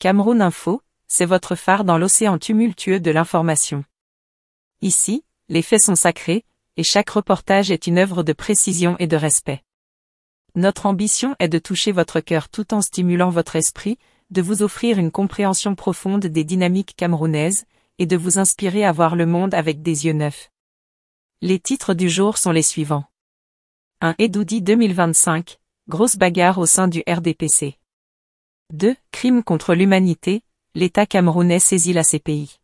Cameroun Info, c'est votre phare dans l'océan tumultueux de l'information. Ici, les faits sont sacrés, et chaque reportage est une œuvre de précision et de respect. Notre ambition est de toucher votre cœur tout en stimulant votre esprit, de vous offrir une compréhension profonde des dynamiques camerounaises, et de vous inspirer à voir le monde avec des yeux neufs. Les titres du jour sont les suivants. Un Edoudi 2025, grosse bagarre au sein du RDPC. 2. Crimes contre l'humanité, l'État camerounais saisit la CPI.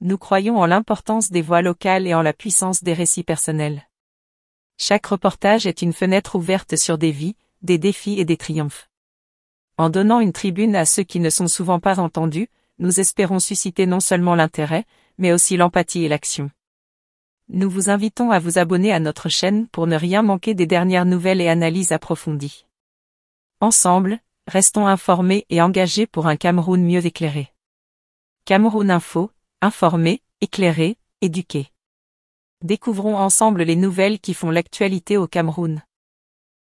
Nous croyons en l'importance des voix locales et en la puissance des récits personnels. Chaque reportage est une fenêtre ouverte sur des vies, des défis et des triomphes. En donnant une tribune à ceux qui ne sont souvent pas entendus, nous espérons susciter non seulement l'intérêt, mais aussi l'empathie et l'action. Nous vous invitons à vous abonner à notre chaîne pour ne rien manquer des dernières nouvelles et analyses approfondies. Ensemble, Restons informés et engagés pour un Cameroun mieux éclairé. Cameroun Info, informé, éclairé, éduqué. Découvrons ensemble les nouvelles qui font l'actualité au Cameroun.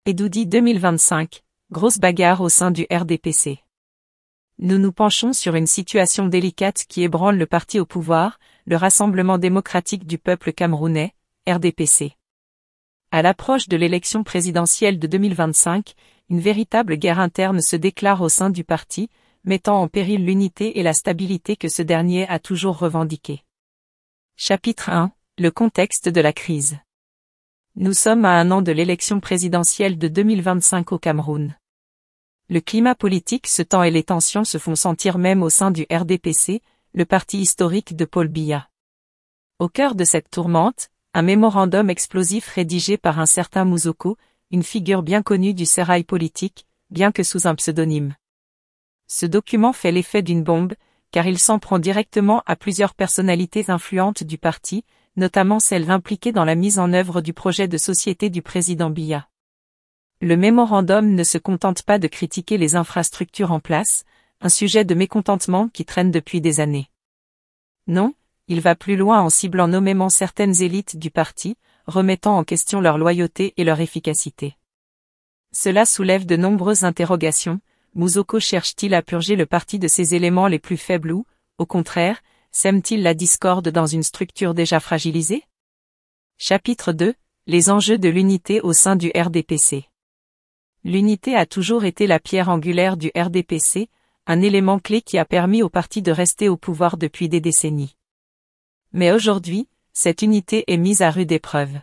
Edoudi 2025, grosse bagarre au sein du RDPC. Nous nous penchons sur une situation délicate qui ébranle le parti au pouvoir, le Rassemblement démocratique du peuple camerounais, RDPC. À l'approche de l'élection présidentielle de 2025, une véritable guerre interne se déclare au sein du parti, mettant en péril l'unité et la stabilité que ce dernier a toujours revendiqué. Chapitre 1. Le contexte de la crise. Nous sommes à un an de l'élection présidentielle de 2025 au Cameroun. Le climat politique se tend et les tensions se font sentir même au sein du RDPC, le parti historique de Paul Biya. Au cœur de cette tourmente, un mémorandum explosif rédigé par un certain Mouzoko, une figure bien connue du sérail politique, bien que sous un pseudonyme. Ce document fait l'effet d'une bombe, car il s'en prend directement à plusieurs personnalités influentes du parti, notamment celles impliquées dans la mise en œuvre du projet de société du président Biya. Le mémorandum ne se contente pas de critiquer les infrastructures en place, un sujet de mécontentement qui traîne depuis des années. Non, il va plus loin en ciblant nommément certaines élites du parti, remettant en question leur loyauté et leur efficacité. Cela soulève de nombreuses interrogations, Muzoko cherche-t-il à purger le parti de ses éléments les plus faibles ou, au contraire, sème-t-il la discorde dans une structure déjà fragilisée Chapitre 2 Les enjeux de l'unité au sein du RDPC L'unité a toujours été la pierre angulaire du RDPC, un élément clé qui a permis au parti de rester au pouvoir depuis des décennies. Mais aujourd'hui, cette unité est mise à rude épreuve.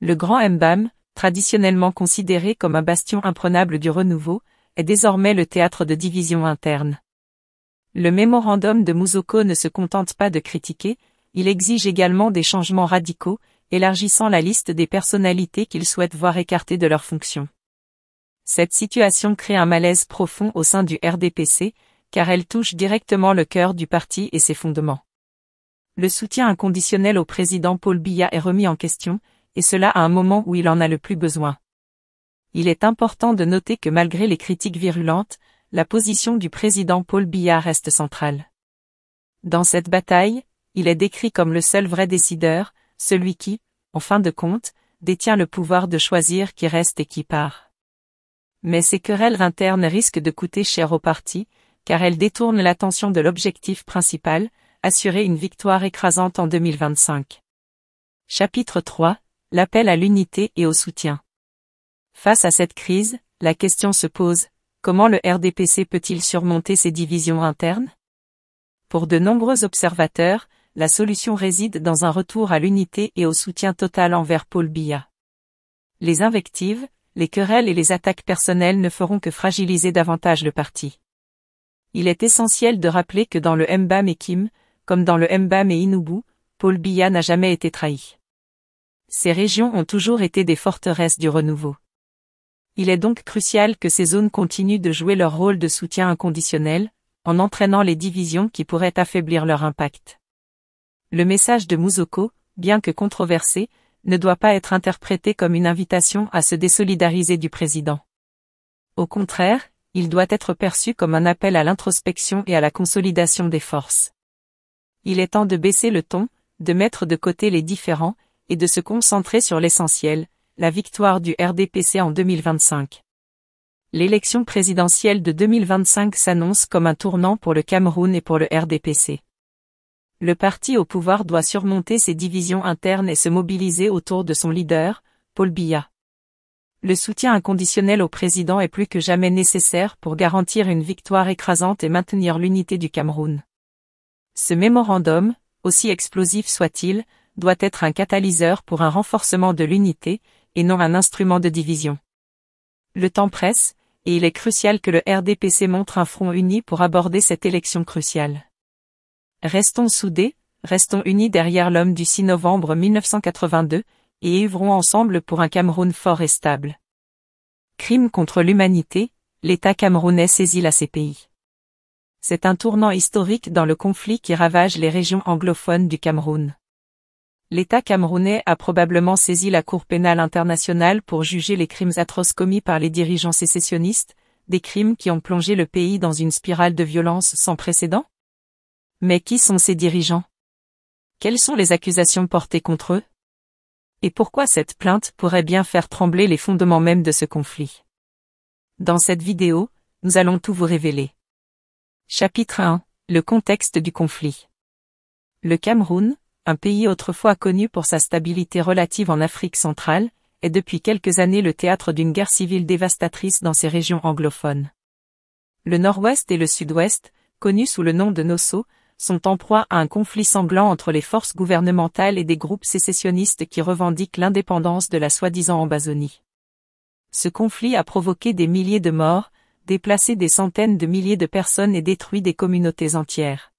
Le Grand Mbam, traditionnellement considéré comme un bastion imprenable du renouveau, est désormais le théâtre de divisions internes. Le mémorandum de Muzoko ne se contente pas de critiquer, il exige également des changements radicaux, élargissant la liste des personnalités qu'il souhaite voir écartées de leurs fonctions. Cette situation crée un malaise profond au sein du RDPC, car elle touche directement le cœur du parti et ses fondements. Le soutien inconditionnel au président Paul Biya est remis en question, et cela à un moment où il en a le plus besoin. Il est important de noter que malgré les critiques virulentes, la position du président Paul Biya reste centrale. Dans cette bataille, il est décrit comme le seul vrai décideur, celui qui, en fin de compte, détient le pouvoir de choisir qui reste et qui part. Mais ces querelles internes risquent de coûter cher au parti, car elles détournent l'attention de l'objectif principal, assurer une victoire écrasante en 2025. Chapitre 3. L'appel à l'unité et au soutien. Face à cette crise, la question se pose, comment le RDPC peut-il surmonter ses divisions internes Pour de nombreux observateurs, la solution réside dans un retour à l'unité et au soutien total envers Paul Biya. Les invectives, les querelles et les attaques personnelles ne feront que fragiliser davantage le parti. Il est essentiel de rappeler que dans le Mbam et comme dans le Mbam et Inoubou, Paul Biya n'a jamais été trahi. Ces régions ont toujours été des forteresses du renouveau. Il est donc crucial que ces zones continuent de jouer leur rôle de soutien inconditionnel, en entraînant les divisions qui pourraient affaiblir leur impact. Le message de Muzoko, bien que controversé, ne doit pas être interprété comme une invitation à se désolidariser du président. Au contraire, il doit être perçu comme un appel à l'introspection et à la consolidation des forces. Il est temps de baisser le ton, de mettre de côté les différents, et de se concentrer sur l'essentiel, la victoire du RDPC en 2025. L'élection présidentielle de 2025 s'annonce comme un tournant pour le Cameroun et pour le RDPC. Le parti au pouvoir doit surmonter ses divisions internes et se mobiliser autour de son leader, Paul Biya. Le soutien inconditionnel au président est plus que jamais nécessaire pour garantir une victoire écrasante et maintenir l'unité du Cameroun. Ce mémorandum, aussi explosif soit-il, doit être un catalyseur pour un renforcement de l'unité, et non un instrument de division. Le temps presse, et il est crucial que le RDPC montre un front uni pour aborder cette élection cruciale. Restons soudés, restons unis derrière l'homme du 6 novembre 1982, et œuvrons ensemble pour un Cameroun fort et stable. Crime contre l'humanité, l'État camerounais saisit la CPI c'est un tournant historique dans le conflit qui ravage les régions anglophones du Cameroun. L'État camerounais a probablement saisi la Cour pénale internationale pour juger les crimes atroces commis par les dirigeants sécessionnistes, des crimes qui ont plongé le pays dans une spirale de violence sans précédent Mais qui sont ces dirigeants Quelles sont les accusations portées contre eux Et pourquoi cette plainte pourrait bien faire trembler les fondements même de ce conflit Dans cette vidéo, nous allons tout vous révéler. Chapitre 1. Le contexte du conflit. Le Cameroun, un pays autrefois connu pour sa stabilité relative en Afrique centrale, est depuis quelques années le théâtre d'une guerre civile dévastatrice dans ses régions anglophones. Le nord-ouest et le sud-ouest, connus sous le nom de Nosso, sont en proie à un conflit sanglant entre les forces gouvernementales et des groupes sécessionnistes qui revendiquent l'indépendance de la soi-disant Ambazonie. Ce conflit a provoqué des milliers de morts, déplacé des centaines de milliers de personnes et détruit des communautés entières.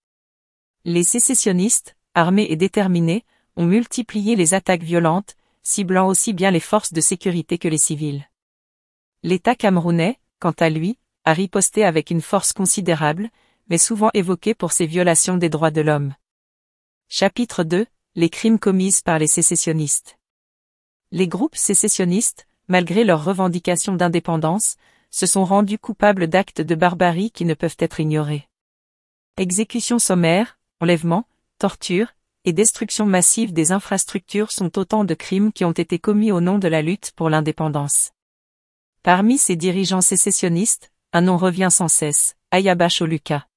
Les sécessionnistes, armés et déterminés, ont multiplié les attaques violentes, ciblant aussi bien les forces de sécurité que les civils. L'État camerounais, quant à lui, a riposté avec une force considérable, mais souvent évoquée pour ses violations des droits de l'homme. Chapitre 2 Les crimes commis par les sécessionnistes. Les groupes sécessionnistes, malgré leurs revendications d'indépendance, se sont rendus coupables d'actes de barbarie qui ne peuvent être ignorés. Exécutions sommaires, enlèvements, tortures, et destruction massive des infrastructures sont autant de crimes qui ont été commis au nom de la lutte pour l'indépendance. Parmi ces dirigeants sécessionnistes, un nom revient sans cesse, Ayaba Oluka.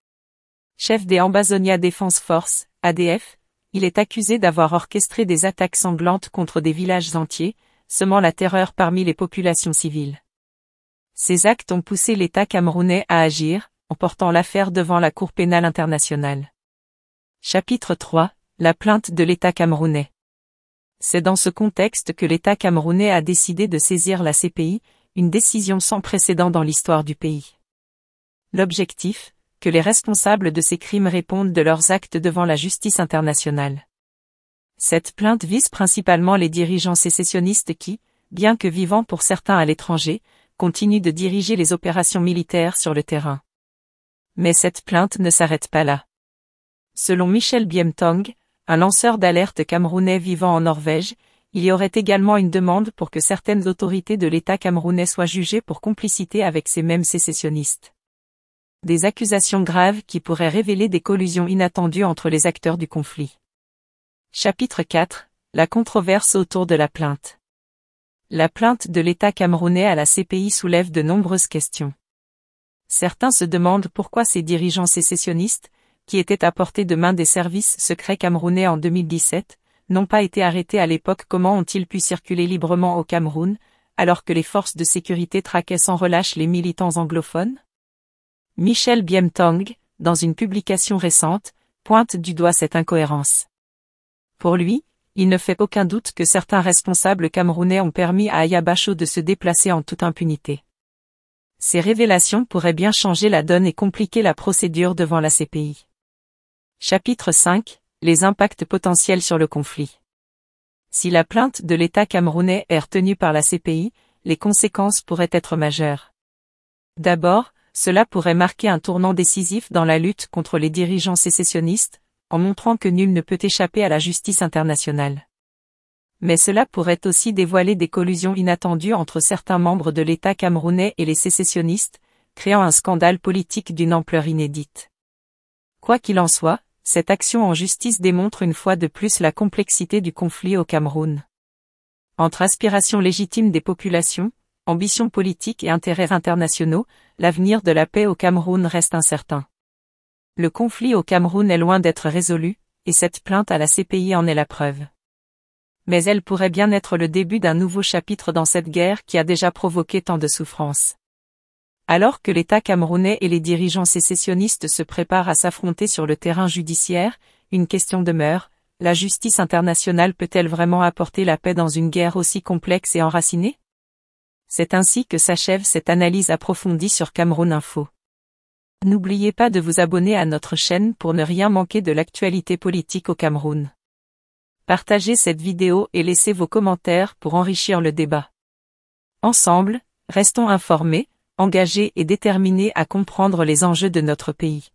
Chef des Ambazonia Defense Force, ADF, il est accusé d'avoir orchestré des attaques sanglantes contre des villages entiers, semant la terreur parmi les populations civiles. Ces actes ont poussé l'État camerounais à agir, en portant l'affaire devant la Cour pénale internationale. Chapitre 3. La plainte de l'État camerounais. C'est dans ce contexte que l'État camerounais a décidé de saisir la CPI, une décision sans précédent dans l'histoire du pays. L'objectif, que les responsables de ces crimes répondent de leurs actes devant la justice internationale. Cette plainte vise principalement les dirigeants sécessionnistes qui, bien que vivant pour certains à l'étranger, continue de diriger les opérations militaires sur le terrain. Mais cette plainte ne s'arrête pas là. Selon Michel Biemtong, un lanceur d'alerte camerounais vivant en Norvège, il y aurait également une demande pour que certaines autorités de l'État camerounais soient jugées pour complicité avec ces mêmes sécessionnistes. Des accusations graves qui pourraient révéler des collusions inattendues entre les acteurs du conflit. Chapitre 4. La controverse autour de la plainte. La plainte de l'État camerounais à la CPI soulève de nombreuses questions. Certains se demandent pourquoi ces dirigeants sécessionnistes, qui étaient à portée de main des services secrets camerounais en 2017, n'ont pas été arrêtés à l'époque. Comment ont-ils pu circuler librement au Cameroun, alors que les forces de sécurité traquaient sans relâche les militants anglophones Michel Biemtong, dans une publication récente, pointe du doigt cette incohérence. Pour lui, il ne fait aucun doute que certains responsables camerounais ont permis à Ayabacho de se déplacer en toute impunité. Ces révélations pourraient bien changer la donne et compliquer la procédure devant la CPI. Chapitre 5 Les impacts potentiels sur le conflit. Si la plainte de l'État camerounais est retenue par la CPI, les conséquences pourraient être majeures. D'abord, cela pourrait marquer un tournant décisif dans la lutte contre les dirigeants sécessionnistes, en montrant que nul ne peut échapper à la justice internationale. Mais cela pourrait aussi dévoiler des collusions inattendues entre certains membres de l'État camerounais et les sécessionnistes, créant un scandale politique d'une ampleur inédite. Quoi qu'il en soit, cette action en justice démontre une fois de plus la complexité du conflit au Cameroun. Entre aspirations légitimes des populations, ambitions politiques et intérêts internationaux, l'avenir de la paix au Cameroun reste incertain. Le conflit au Cameroun est loin d'être résolu, et cette plainte à la CPI en est la preuve. Mais elle pourrait bien être le début d'un nouveau chapitre dans cette guerre qui a déjà provoqué tant de souffrances. Alors que l'État camerounais et les dirigeants sécessionnistes se préparent à s'affronter sur le terrain judiciaire, une question demeure, la justice internationale peut-elle vraiment apporter la paix dans une guerre aussi complexe et enracinée C'est ainsi que s'achève cette analyse approfondie sur Cameroun Info. N'oubliez pas de vous abonner à notre chaîne pour ne rien manquer de l'actualité politique au Cameroun. Partagez cette vidéo et laissez vos commentaires pour enrichir le débat. Ensemble, restons informés, engagés et déterminés à comprendre les enjeux de notre pays.